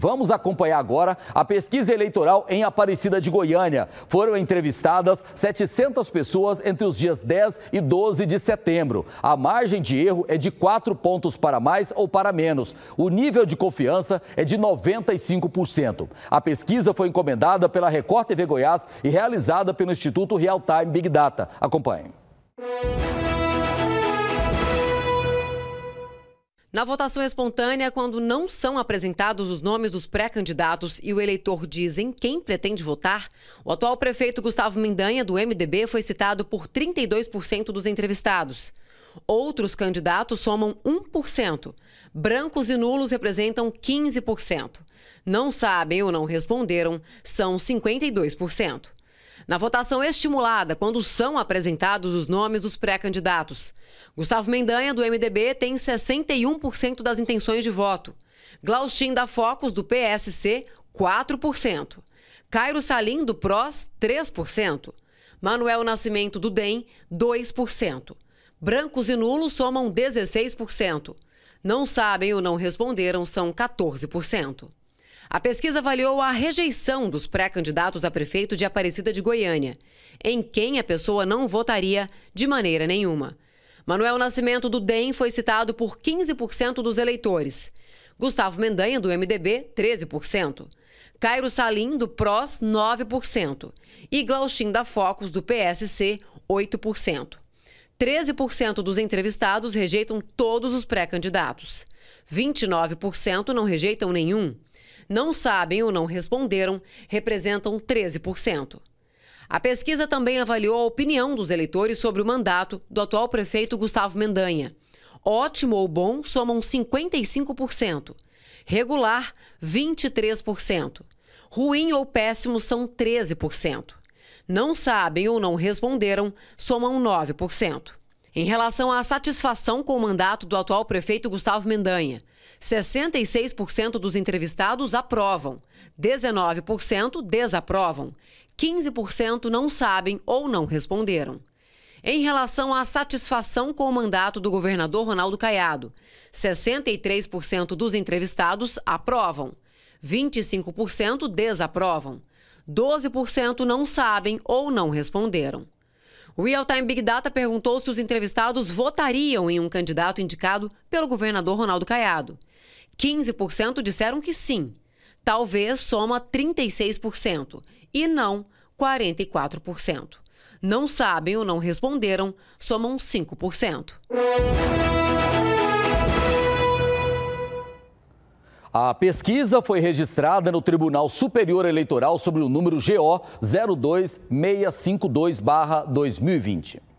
Vamos acompanhar agora a pesquisa eleitoral em Aparecida de Goiânia. Foram entrevistadas 700 pessoas entre os dias 10 e 12 de setembro. A margem de erro é de 4 pontos para mais ou para menos. O nível de confiança é de 95%. A pesquisa foi encomendada pela Record TV Goiás e realizada pelo Instituto Real Time Big Data. Acompanhe. Na votação espontânea, quando não são apresentados os nomes dos pré-candidatos e o eleitor diz em quem pretende votar, o atual prefeito Gustavo Mendanha, do MDB, foi citado por 32% dos entrevistados. Outros candidatos somam 1%. Brancos e nulos representam 15%. Não sabem ou não responderam são 52%. Na votação estimulada, quando são apresentados os nomes dos pré-candidatos, Gustavo Mendanha, do MDB, tem 61% das intenções de voto. Glaustin da Focos do PSC, 4%. Cairo Salim, do PROS, 3%. Manuel Nascimento, do DEM, 2%. Brancos e nulos somam 16%. Não sabem ou não responderam são 14%. A pesquisa avaliou a rejeição dos pré-candidatos a prefeito de Aparecida de Goiânia, em quem a pessoa não votaria de maneira nenhuma. Manuel Nascimento do DEM foi citado por 15% dos eleitores. Gustavo Mendanha, do MDB, 13%. Cairo Salim, do PROS, 9%. E Glauchin da Focos do PSC, 8%. 13% dos entrevistados rejeitam todos os pré-candidatos. 29% não rejeitam nenhum não sabem ou não responderam representam 13%. A pesquisa também avaliou a opinião dos eleitores sobre o mandato do atual prefeito Gustavo Mendanha. Ótimo ou bom somam 55%, regular 23%, ruim ou péssimo são 13%. Não sabem ou não responderam somam 9%. Em relação à satisfação com o mandato do atual prefeito Gustavo Mendanha, 66% dos entrevistados aprovam, 19% desaprovam, 15% não sabem ou não responderam. Em relação à satisfação com o mandato do governador Ronaldo Caiado, 63% dos entrevistados aprovam, 25% desaprovam, 12% não sabem ou não responderam. O Real Time Big Data perguntou se os entrevistados votariam em um candidato indicado pelo governador Ronaldo Caiado. 15% disseram que sim. Talvez soma 36% e não 44%. Não sabem ou não responderam, somam 5%. A pesquisa foi registrada no Tribunal Superior Eleitoral sobre o número GO 02652-2020.